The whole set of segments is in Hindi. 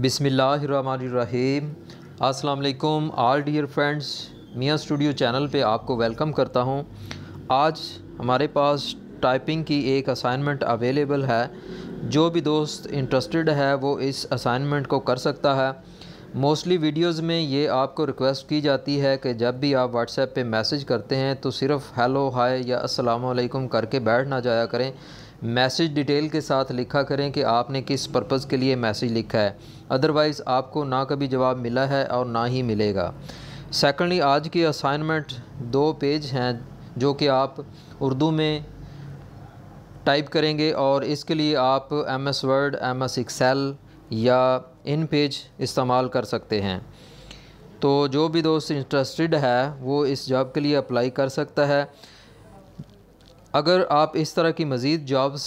बिसमीम अस्सलाम आल डियर फ्रेंड्स मियाँ स्टूडियो चैनल पे आपको वेलकम करता हूँ आज हमारे पास टाइपिंग की एक असाइनमेंट अवेलेबल है जो भी दोस्त इंटरेस्टेड है वो इस असाइनमेंट को कर सकता है मोस्टली वीडियोस में ये आपको रिक्वेस्ट की जाती है कि जब भी आप व्हाट्सएप पे मैसेज करते हैं तो सिर्फ हेलो हाय या अस्सलाम वालेकुम करके बैठ ना जाया करें मैसेज डिटेल के साथ लिखा करें कि आपने किस पर्पज़ के लिए मैसेज लिखा है अदरवाइज़ आपको ना कभी जवाब मिला है और ना ही मिलेगा सेकेंडली आज की असाइनमेंट दो पेज हैं जो कि आप उर्दू में टाइप करेंगे और इसके लिए आप M S Word M S Excel या इन पेज इस्तेमाल कर सकते हैं तो जो भी दोस्त इंटरेस्टेड है वो इस जॉब के लिए अप्लाई कर सकता है अगर आप इस तरह की मज़ीद जॉब्स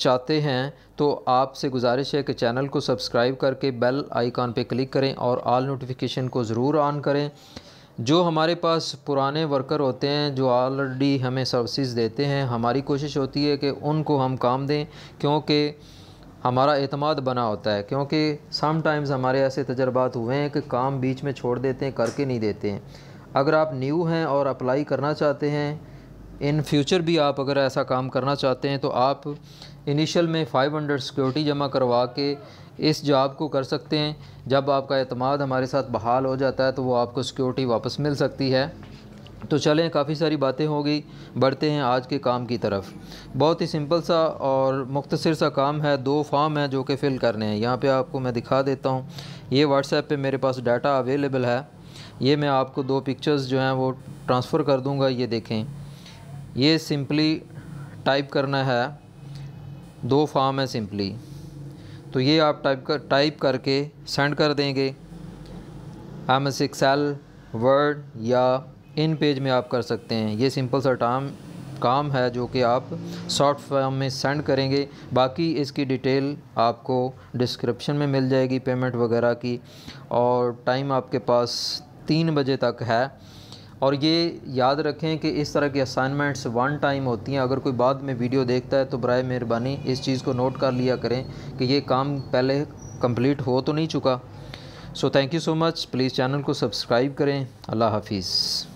चाहते हैं तो आपसे गुजारिश है कि चैनल को सब्सक्राइब करके बेल आइकॉन पर क्लिक करें और आल नोटिफिकेशन को ज़रूर ऑन करें जो हमारे पास पुराने वर्कर होते हैं जो ऑलरेडी हमें सर्विसेज देते हैं हमारी कोशिश होती है कि उनको हम काम दें क्योंकि हमारा अतमाद बना होता है क्योंकि सम टाइम्स हमारे ऐसे तजर्बात हुए हैं कि काम बीच में छोड़ देते हैं करके नहीं देते हैं अगर आप न्यू हैं और अप्लाई करना चाहते हैं इन फ्यूचर भी आप अगर ऐसा काम करना चाहते हैं तो आप इनिशियल में 500 सिक्योरिटी जमा करवा के इस जॉब को कर सकते हैं जब आपका अतमाद हमारे साथ बहाल हो जाता है तो वो आपको सिक्योरिटी वापस मिल सकती है तो चलें काफ़ी सारी बातें हो गई बढ़ते हैं आज के काम की तरफ बहुत ही सिंपल सा और मुख्तर सा काम है दो फॉर्म है जो कि फ़िल करने हैं यहाँ पे आपको मैं दिखा देता हूँ ये व्हाट्सएप पे मेरे पास डाटा अवेलेबल है ये मैं आपको दो पिक्चर्स जो हैं वो ट्रांसफ़र कर दूँगा ये देखें ये सिंपली टाइप करना है दो फॉर्म है सिंपली तो ये आप टाइप कर टाइप करके सेंड कर देंगे एम एस एक्सेल वर्ड या इन पेज में आप कर सकते हैं ये सिंपल सा टाम काम है जो कि आप शॉर्ट फॉर्म में सेंड करेंगे बाकी इसकी डिटेल आपको डिस्क्रिप्शन में मिल जाएगी पेमेंट वगैरह की और टाइम आपके पास तीन बजे तक है और ये याद रखें कि इस तरह की असाइनमेंट्स वन टाइम होती हैं अगर कोई बाद में वीडियो देखता है तो बर मेहरबानी इस चीज़ को नोट कर लिया करें कि ये काम पहले कम्प्लीट हो तो नहीं चुका so thank you so much please channel को सब्सक्राइब करें अल्लाह हाफिज़